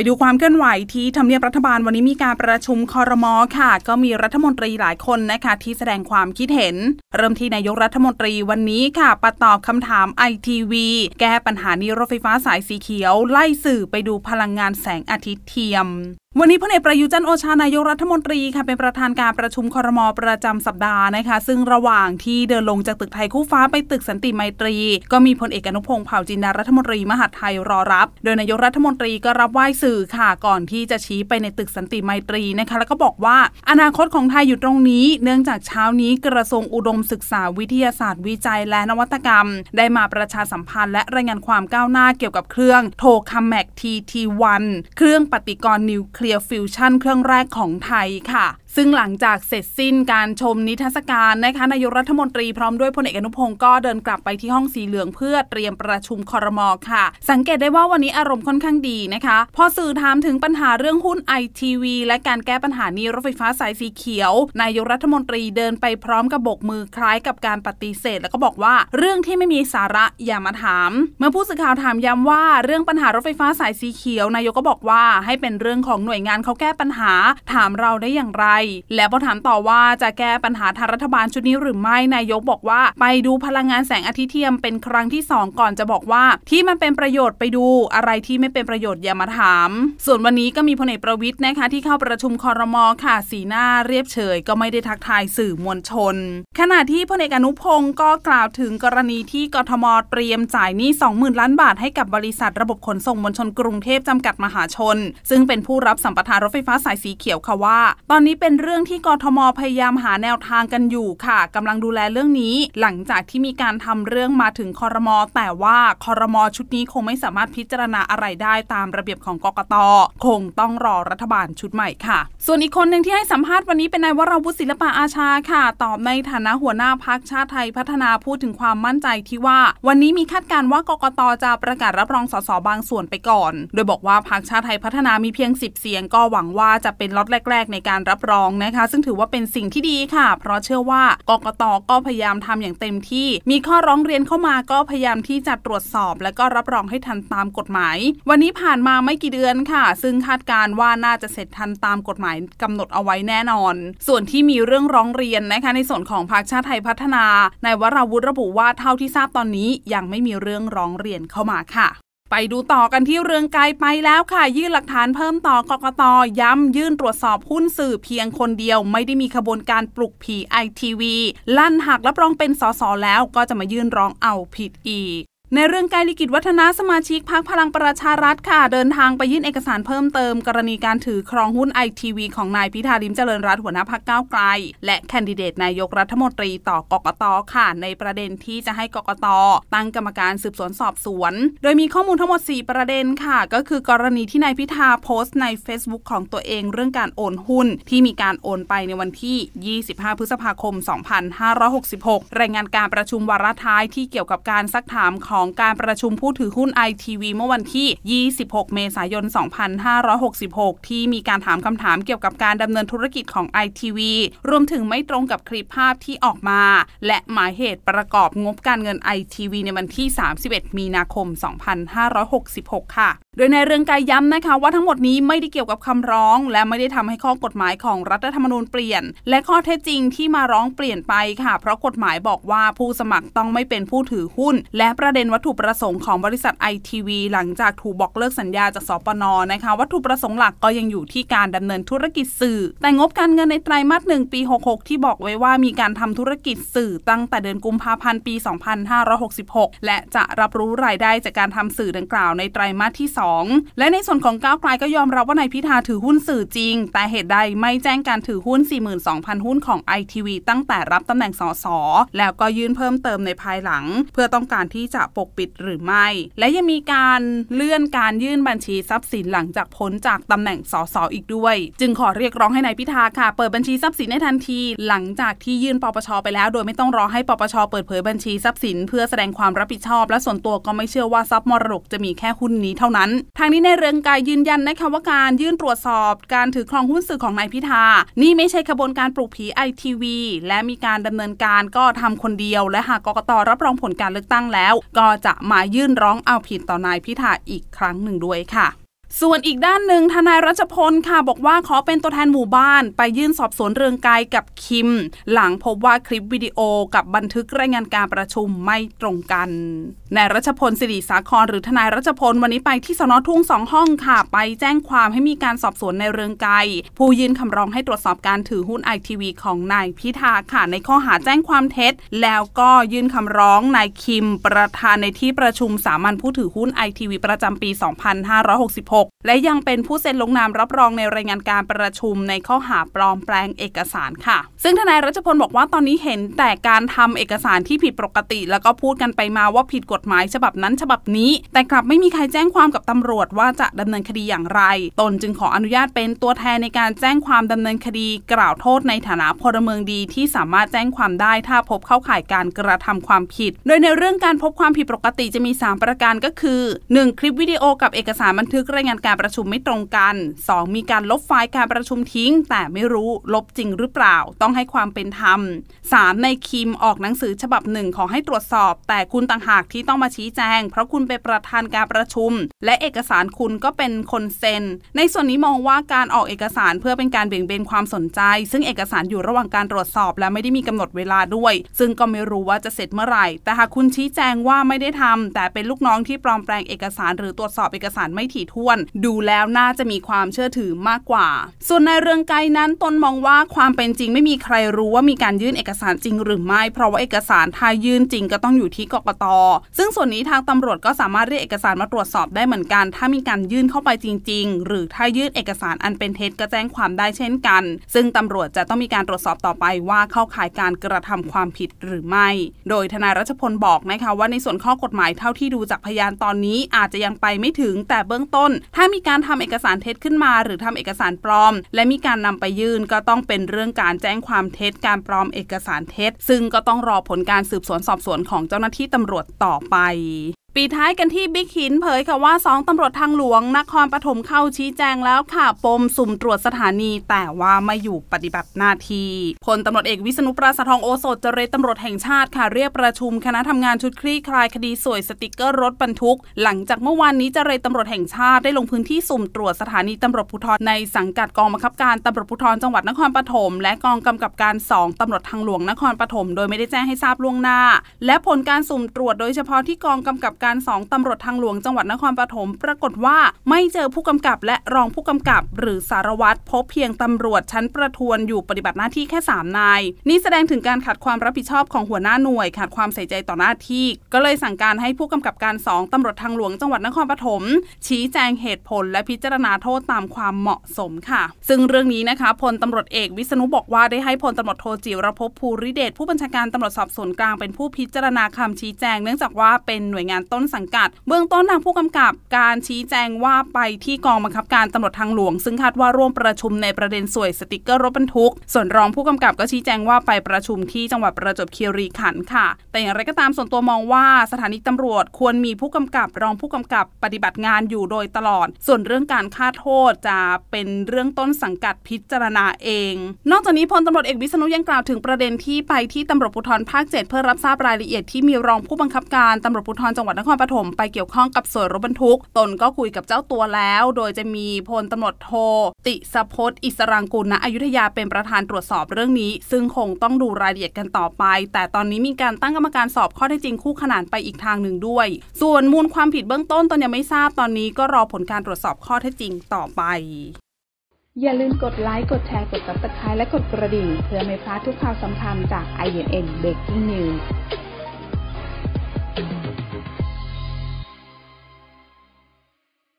ไปดูความเคลื่อนไหวที่ทำเนียบรัฐบาลวันนี้มีการประชุมคอรมอค่ะ ก็มีรัฐมนตรีหลายคนนะคะที่แสดงความคิดเห็น เริ่มที่นายกรัฐมนตรีวันนี้ค่ะปตอบคำถามไอทีวีแก้ปัญหานี้รถไฟฟ้าสายสีเขียว ไล่สื่อไปดูพลังงานแสงอาทิตย์เทียมวันนี้พลเอกประยุจันโอชานายกรัฐมนตรีค่ะเป็นประธานการประชุมคอรมอประจำสัปดาห์นะคะซึ่งระหว่างที่เดินลงจากตึกไทยคู่ฟ้าไปตึกสันติไมตรี ก็มีพลเอกอนุพงศ์เผ่าจินดารัฐมนตรี มหาดไทยรอรับ โดยนายกรัฐมนตรีก็รับไหว้สื่อค่ะก่อนที่จะชี้ไปในตึกสันติไมตรีนะคะแล้วก็บอกว่า อนาคตของไทยอยู่ตรงนี้ เนื่องจากเช้านี้กระทรวงอุดมศึกษาวิทยาศาสตร์วิจัยและนวัตกรรมได้มาประชาสัมพันธ์และรายงานความก้าวหน้าเกี่ยวกับเครื่องโทคัมแมกทีทีวันเครื่องปฏิกรณ์นิวเคเคลียร์ฟิวชั่นเครื่องแรกของไทยค่ะซึ่งหลังจากเสร็จสิ้นการชมนิทรรศการนะคะนายกรัฐมนตรีพร้อมด้วยพลเอกอนุพงศ์ก็เดินกลับไปที่ห้องสีเหลืองเพื่อเตรียมประชุมคอรมอค่ะ สังเกตได้ว่าวันนี้อารมณ์ค่อนข้างดีนะคะ พอสื่อถามถึงปัญหาเรื่องหุ้นไอทีวีและการแก้ปัญหานี้รถไฟฟ้าสายสีเขียว นายกรัฐมนตรีเดินไปพร้อมกับบกมือคล้ายกับการปฏิเสธแล้วก็บอกว่า เรื่องที่ไม่มีสาระอย่ามาถาม เมื่อผู้สื่อข่าวถามย้ำว่า เรื่องปัญหารถไฟฟ้าสายสีเขียวนายกก็บอกว่าให้เป็นเรื่องของหน่วยงานเขาแก้ปัญหาถามเราได้อย่างไรแล้วพอถามต่อว่าจะแก้ปัญหาทางรัฐบาลชุดนี้หรือไม่นายกบอกว่า ไปดูพลังงานแสงอาทิตย์เทียมเป็นครั้งที่ 2 ก่อนจะบอกว่า ที่มันเป็นประโยชน์ไปดูอะไรที่ไม่เป็นประโยชน์อย่ามาถาม ส่วนวันนี้ก็มีพลเอกประวิทย์นะคะที่เข้าประชุมคอรมอค่ะสีหน้าเรียบเฉย ก็ไม่ได้ทักทายสื่อมวลชนขณะที่พลเอกอนุพงศ์ก็กล่าวถึงกรณีที่กทมเตรียมจ่ายหนี้20,000ล้านบาทให้กับบริษัทระบบขนส่งมวลชนกรุงเทพจำกัดมหาชน ซึ่งเป็นผู้รับสัมปทานรถไฟฟ้าสายสีเขียวค่ะว่า ตอนนี้เป็นเป็นเรื่องที่กทมพยายามหาแนวทางกันอยู่ค่ะ กำลังดูแลเรื่องนี้ หลังจากที่มีการทำเรื่องมาถึงคอรมอแต่ว่าคอรมอชุดนี้คงไม่สามารถพิจารณาอะไรได้ตามระเบียบของกกตคงต้องรอรัฐบาลชุดใหม่ค่ะส่วนอีกคนหนึ่งที่ให้สัมภาษณ์วันนี้เป็นนายวราวุฒิศิลปะอาชาค่ะตอบในฐานะหัวหน้าพักชาติไทยพัฒนาพูดถึงความมั่นใจที่ว่า วันนี้มีคาดการว่ากกตจะประกาศรับรองสสบางส่วนไปก่อน โดยบอกว่าพักชาติไทยพัฒนามีเพียง 10 เสียง ก็หวังว่าจะเป็นล็อตแรก ๆ ในการรับรององนะคะซึ่งถือว่าเป็นสิ่งที่ดีค่ะ เพราะเชื่อว่า กกต ก็พยายามทำอย่างเต็มที่ มีข้อร้องเรียนเข้ามาก็พยายามที่จะตรวจสอบ และก็รับรองให้ทันตามกฎหมาย วันนี้ผ่านมาไม่กี่เดือนค่ะ ซึ่งคาดการว่าน่าจะเสร็จทันตามกฎหมายกำหนดเอาไว้แน่นอน ส่วนที่มีเรื่องร้องเรียนนะคะ ในส่วนของพรรคชาติไทยพัฒนา นายวราวุฒิระบุว่าเท่าที่ทราบตอนนี้ยังไม่มีเรื่องร้องเรียนเข้ามาค่ะไปดูต่อกันที่เรืองไกลไปแล้วค่ะยื่นหลักฐานเพิ่มต่อกกตย้ำยื่นตรวจสอบหุ้นสื่อเพียงคนเดียว ไม่ได้มีขบวนการปลุกผีไอทีวีลั่นหักรับรองเป็นสสแล้วก็จะมายื่นร้องเอาผิดอีกในเรื่องการลิกิจวัฒนาสมาชิกพักพลังประชารัฐค่ะ เดินทางไปยื่นเอกสารเพิ่มเติมกรณีการถือครองหุ้นไอทีวีของนายพิธาลิมเจริญรัตหัวหน้าพักเก้าไกล และแคนดิเดตนายกรัฐมนตรีต่อกกตค่ะ ในประเด็นที่จะให้กกตตั้งกรรมการสืบสวนสอบสวน โดยมีข้อมูลทั้งหมด 4 ประเด็นค่ะ ก็คือ กรณีที่นายพิธาโพสต์ใน Facebook ของตัวเองเรื่องการโอนหุ้นที่มีการโอนไปในวันที่ 25 พฤษภาคม 2566รายงานการประชุมวาระท้ายที่เกี่ยวกับการซักถามของของการประชุมผู้ถือหุ้นไอทีวีเมื่อวันที่ 26 เมษายน 2566 ที่มีการถามคำถามเกี่ยวกับการดำเนินธุรกิจของไอทีวีรวมถึงไม่ตรงกับคลิปภาพที่ออกมา และหมายเหตุประกอบงบการเงินไอทีวีในวันที่ 31 มีนาคม 2566 ค่ะ โดยในเรื่องกายย้ำนะคะว่าทั้งหมดนี้ไม่ได้เกี่ยวกับคำร้อง และไม่ได้ทำให้ข้อกฎหมายของรัฐธรรมนูญเปลี่ยน และข้อเท็จจริงที่มาร้องเปลี่ยนไปค่ะ เพราะกฎหมายบอกว่าผู้สมัครต้องไม่เป็นผู้ถือหุ้น และประเด็นวัตถุประสงค์ของบริษัทไอทีวีหลังจากถูกบอกเลิกสัญญาจากสปนนะคะวัตถุประสงค์หลักก็ยังอยู่ที่การดำเนินธุรกิจสื่อ แต่งบการเงินในไตรมาสหนึ่งปี 66 ที่บอกไว้ว่ามีการทำธุรกิจสื่อตั้งแต่เดือนกุมภาพันธ์ ปี 2566 และจะรับรู้รายได้จากการทำสื่อดังกล่าวในไตรมาสที่ 2 และในส่วนของก้าวไกลก็ยอมรับว่านายพิธาถือหุ้นสื่อจริง แต่เหตุใดไม่แจ้งการถือหุ้น 42,000 หุ้นของไอทีวีตั้งแต่รับตำแหน่งสสแล้วก็ยื่นเพิ่มเติมในภายหลัง เพื่อต้องการที่จะปกปิดหรือไม่ และยังมีการเลื่อนการยื่นบัญชีทรัพย์สินหลังจากพ้นจากตำแหน่งสสอีกด้วย จึงขอเรียกร้องให้ในายพิธาค่ะเปิดบัญชีทรัพย์สินในทันที หลังจากที่ยื่นปปชไปแล้ว โดยไม่ต้องรอให้ปปชเปิดเผยบัญชีทรัพย์สิน เพื่อแสดงความรับผิดชอบ และส่วนตัวก็ไม่เชื่อว่าทรัพย์มรดกจะมีแค่หุ้นนี้ เท่านั้น ทางนี้ในเรืองกายยืนยันนะคะว่าการยื่นตรวจสอบ การถือครองหุ้นสื่อของนายพิธานี่ไม่ใช่ขบวนการปลุกผีไอทีวี และมีการดำเนินการก็ทำคนเดียวและหากกกตรับรองผลการเลือกตั้งแล้วก็จะมายื่นร้องเอาผิดต่อนายพิธาอีกครั้งหนึ่งด้วยค่ะส่วนอีกด้านหนึ่งทนายรัชพลค่ะบอกว่าขอเป็นตัวแทนหมู่บ้าน ไปยื่นสอบสวนเรืองกายกับคิม หลังพบว่าคลิปวิดีโอกับบันทึกรายงานการประชุมไม่ตรงกันนายรัชพลสิริสาครหรือทนายรัชพลวันนี้ไปที่สนทุ่งสองห้องค่ะ ไปแจ้งความให้มีการสอบสวนในเรืองไกยผู้ยื่นคำร้องให้ตรวจสอบการถือหุ้นไอทีวี ของนายพิธาค่ะในข้อหาแจ้งความเท็จ แล้วก็ยื่นคำร้องนายคิมประธานในที่ประชุมสามัญผู้ถือหุ้นไอทีวี ประจำปี 2566 6และยังเป็นผู้เซ็นลงนามรับรองในรายงานการประชุมในข้อหาปลอมแปลงเอกสารค่ะ ซึ่งทนายรัชพลบอกว่าตอนนี้เห็น แต่การทำเอกสารที่ผิดปกติ แล้วก็พูดกันไปมาว่าผิดกฎหมายฉบับนั้นฉบับนี้ แต่กลับไม่มีใครแจ้งความกับตำรวจว่าจะดำเนินคดีอย่างไร ตนจึงขออนุญาตเป็นตัวแทนในการแจ้งความดำเนินคดี กล่าวโทษในฐานะพลเมืองดีที่สามารถแจ้งความได้ ถ้าพบเข้าข่ายการกระทำความผิด โดยในเรื่องการพบความผิดปกติจะมี 3 ประการก็คือ 1. คลิปวิดีโอกับเอกสารบันทึกรายงานานการประชุมไม่ตรงกัน 2. มีการลบไฟล์การประชุมทิ้ง แต่ไม่รู้ลบจริงหรือเปล่า ต้องให้ความเป็นธรรม 3. ในคิมออกหนังสือฉบับหนึ่งขอให้ตรวจสอบ แต่คุณต่างหากที่ต้องมาชี้แจง เพราะคุณเป็นประธานการประชุม และเอกสารคุณก็เป็นคนเซ็นในส่วนนี้มองว่าการออกเอกสารเพื่อเป็นการเบี่ยงเบนความสนใจ ซึ่งเอกสารอยู่ระหว่างการตรวจสอบ และไม่ได้มีกำหนดเวลาด้วย ซึ่งก็ไม่รู้ว่าจะเสร็จเมื่อไหร่แต่หากคุณชี้แจงว่าไม่ได้ทำแต่เป็นลูกน้องที่ปลอมแปลงเอกสารหรือตรวจสอบเอกสารไม่ถี่ถ้วนดูแล้วน่าจะมีความเชื่อถือมากกว่า ส่วนในเรื่องไกลนั้น ตนมองว่าความเป็นจริงไม่มีใครรู้ว่ามีการยื่นเอกสารจริงหรือไม่ เพราะว่าเอกสารทายื่นจริงก็ต้องอยู่ที่กกตซึ่งส่วนนี้ทางตำรวจก็สามารถเรียกเอกสารมาตรวจสอบได้เหมือนกัน ถ้ามีการยื่นเข้าไปจริง ๆ หรือถ้ายื่นเอกสารอันเป็นเท็จก็แจ้งความได้เช่นกัน ซึ่งตำรวจจะต้องมีการตรวจสอบต่อไปว่าเข้าข่ายการกระทำความผิดหรือไม่ โดยทนายรัชพลบอกนะคะว่าในส่วนข้อกฎหมายเท่าที่ดูจากพยานตอนนี้อาจจะยังไปไม่ถึงแต่เบื้องต้นถ้ามีการทำเอกสารเท็จขึ้นมาหรือทำเอกสารปลอมและมีการนำไปยื่นก็ต้องเป็นเรื่องการแจ้งความเท็จการปลอมเอกสารเท็จซึ่งก็ต้องรอผลการสืบสวนสอบสวนของเจ้าหน้าที่ตำรวจต่อไปปีท้ายกันที่บิ๊กหินเผยค่ะว่า2ตำรวจทางหลวงนครปฐมเข้าชี้แจงแล้วค่ะ ปมสุ่มตรวจสถานีแต่ว่าไม่อยู่ปฏิบัติหน้าที่พลตำรวจเอกวิษณุปราสทองโอสถเจริญตำรวจแห่งชาติค่ะ เรียกประชุม คณะทำงานชุดคลี่คลาย คดีสวยสติกเกอร์รถบรรทุก หลังจากเมื่อวานนี้เจริญตำรวจแห่งชาติ ได้ลงพื้นที่สุ่มตรวจสถานีตำรวจภูธรในสังกัดกองบังคับการตำรวจภูธรจังหวัดนครปฐมและกองกำกับการ2ตำรวจทางหลวงนครปฐมโดยไม่ได้แจ้งให้ทราบล่วงหน้า และผลการสุ่มตรวจโดยเฉพาะที่กองกำกับการ2ตำรวจทางหลวงจังหวัดนครปฐมปรากฏว่าไม่เจอผู้กำกับและรองผู้กำกับ หรือสารวัตรพบเพียงตำรวจชั้นประทวนอยู่ปฏิบัติหน้าที่แค่3นายนี่แสดงถึงการขาดความรับผิดชอบของหัวหน้าหน่วยขาดความใส่ใจต่อหน้าที่ ก็เลยสั่งการให้ผู้กำกับการ2ตำรวจทางหลวงจังหวัดนครปฐมชี้แจงเหตุผลและพิจารณาโทษตามความเหมาะสมค่ะ ซึ่งเรื่องนี้นะคะพลตำรวจเอก วิษณุบอกว่าได้ให้พลตำรวจโทจิรภพภูริเดชผู้บัญชาการตำรวจสอบสวนกลางเป็นผู้พิจารณาคำชี้แจงเนื่องจากว่าเป็นหน่วยงานต้นสังกัดเบื้องต้นทางผู้กำกับการชี้แจงว่าไปที่กองบังคับการตำรวจทางหลวง ซึ่งคาดว่าร่วมประชุมในประเด็นสวยสติกเกอร์รถบรรทุก ส่วนรองผู้กำกับก็ชี้แจงว่าไปประชุมที่จังหวัดประจวบคีรีขันธ์ค่ะ แต่อย่างไรก็ตามส่วนตัวมองว่าสถานีตำรวจควรมีผู้กำกับรองผู้กำกับปฏิบัติงานอยู่โดยตลอด ส่วนเรื่องการค่าโทษจะเป็นเรื่องต้นสังกัดพิจารณาเอง นอกจากนี้พลตำรวจเอกวิษณุยังกล่าวถึงประเด็นที่ไปที่ตำรวจภูธรภาค 7 เพื่อรับทราบรายละเอียดที่มีรองผู้บังคับการตำรวจภูธรจังหวัดนครปฐมไปเกี่ยวข้องกับสวยรถบรรทุกตนก็คุยกับเจ้าตัวแล้ว โดยจะมีพลตำรวจโท ติสพจน์อิสรังกุลณอยุธยาเป็นประธานตรวจสอบเรื่องนี้ ซึ่งคงต้องดูรายละเอียดกันต่อไป แต่ตอนนี้มีการตั้งกรรมการสอบข้อเท็จจริงคู่ขนานไปอีกทางหนึ่งด้วย ส่วนมูลความผิดเบื้องต้นตนยังไม่ทราบตอนนี้ ก็รอผลการตรวจสอบข้อเท็จจริงต่อไป อย่าลืมกดไลค์กดแชร์กดติดตามและกดกระดิ่งเพื่อไม่พลาดทุกข่าวสำคัญจาก i n n Breaking News